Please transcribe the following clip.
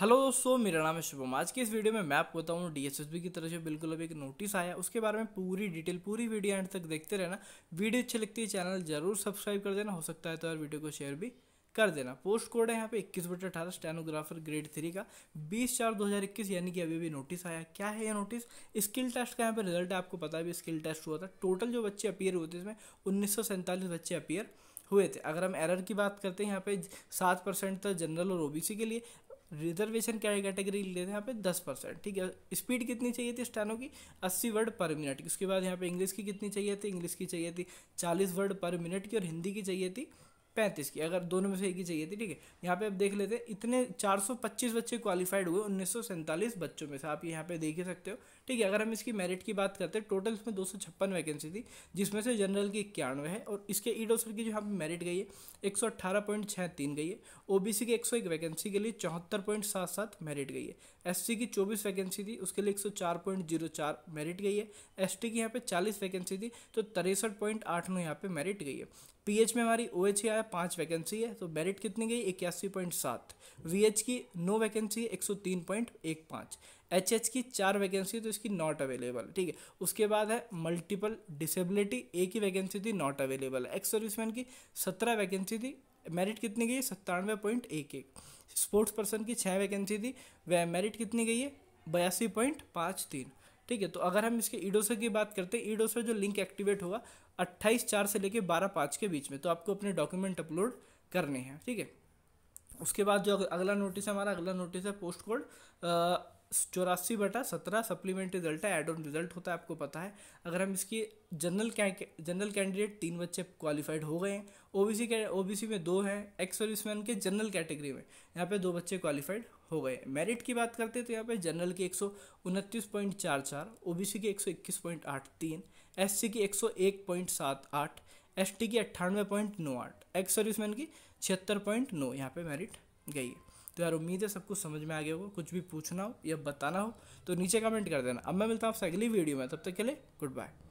hello दोस्तों मेरा नाम है शुभम आज की इस वीडियो में मैं आपको बताऊँ डीएसएसबी की तरफ से बिल्कुल अभी एक नोटिस आया उसके बारे में पूरी डिटेल पूरी वीडियो एंड तक देखते रहना वीडियो अच्छी लगती है चैनल जरूर सब्सक्राइब कर देना हो सकता है तो यार वीडियो को शेयर भी कर देना पोस्ट कोड है यहाँ पे इक्कीस बटे अठारह स्टेनोग्राफर ग्रेड थ्री का बीस चार दो हज़ार इक्कीस यानी कि अभी भी नोटिस आया क्या है ये नोटिस स्किल टेस्ट का यहाँ पे रिजल्ट है आपको पता है भी स्किल टेस्ट हुआ था टोटल जो बच्चे अपीयर हुए थे इसमें उन्नीस बच्चे अपीयर हुए थे अगर हम एरर की बात करते हैं यहाँ पे सात परसेंट था जनरल और ओबीसी के लिए रिजर्वेशन क्या कैटेगरी लेते हैं यहाँ पे दस परसेंट ठीक है स्पीड कितनी चाहिए थी स्टैनो की अस्सी वर्ड पर मिनट उसके बाद यहाँ पे इंग्लिश की कितनी चाहिए थी इंग्लिश की चाहिए थी चालीस वर्ड पर मिनट की और हिंदी की चाहिए थी पैंतीस की अगर दोनों में से एक ही चाहिए थी ठीक है यहाँ पे आप देख लेते हैं इतने पच्चीस बच्चे क्वालिफाइड हुए उन्नीस बच्चों में से आप यहाँ पे देख ही सकते हो ठीक है अगर हम इसकी मेरिट की बात करते हैं टोटल इसमें दो वैकेंसी थी जिसमें से जनरल की इक्यानवे है और इसके ईडोसर की जो यहाँ पे मेरिट गई है एक गई है ओ की एक वैकेंसी के लिए चौहत्तर मेरिट गई है एस की चौबीस वैकेंसी थी उसके लिए एक मेरिट गई है एस की यहाँ पे चालीस वैकेंसी थी तो तिरसठ पॉइंट यहाँ पे मेरिट गई है पीएच में हमारी ओ एच आया पाँच वैकेंसी है तो मेरिट कितनी गई इक्यासी पॉइंट सात वी एच की नो वैकेंसी एक सौ तीन पॉइंट एक पाँच एच एच की चार वैकेंसी तो इसकी नॉट अवेलेबल ठीक है उसके बाद है मल्टीपल डिसेबिलिटी एक ही वैकेंसी थी नॉट अवेलेबल एक्स सर्विसमैन की सत्रह वैकेंसी थी मेरिट कितनी गई सत्तानवे पॉइंट एक एक स्पोर्ट्स पर्सन की छः वैकेंसी थी वह मेरिट कितनी गई है बयासी पॉइंट पाँच तीन ठीक है तो अगर हम इसके ईडोसर की बात करते हैं ईडोसर जो लिंक एक्टिवेट होगा अट्ठाईस चार से लेकर बारह पाँच के बीच में तो आपको अपने डॉक्यूमेंट अपलोड करने हैं ठीक है उसके बाद जो अगला नोटिस है हमारा अगला नोटिस है पोस्ट कोड चौरासी बटा सत्रह सप्लीमेंट रिजल्ट है एड ऑन रिजल्ट होता है आपको पता है अगर हम इसकी जनरल जनरल कैंडिडेट तीन बच्चे क्वालिफाइड हो गए हैं O B C O B C में दो हैं एक्स सर्विसमैन के जनरल कैटेगरी में यहाँ पे दो बच्चे क्वालिफाइड हो गए मेरिट की बात करते हैं तो यहाँ पे जनरल की एक सौ उनतीस पॉइंट चार चार ओ बी सी की एक सौ इक्कीस पॉइंट आठ तीन एस सी की एक सौ एक पॉइंट सात आठ एस की अट्ठानवे पॉइंट नौ आठ एक्स सर्विसमैन की छिहत्तर पॉइंट नौ यहाँ पर मेरिट गई है तो यार उम्मीद है सब कुछ समझ में आ गया होगा कुछ भी पूछना हो या बताना हो तो नीचे कमेंट कर देना अब मैं मिलता हूँ आपसे अगली वीडियो में तब तक के लिए गुड बाय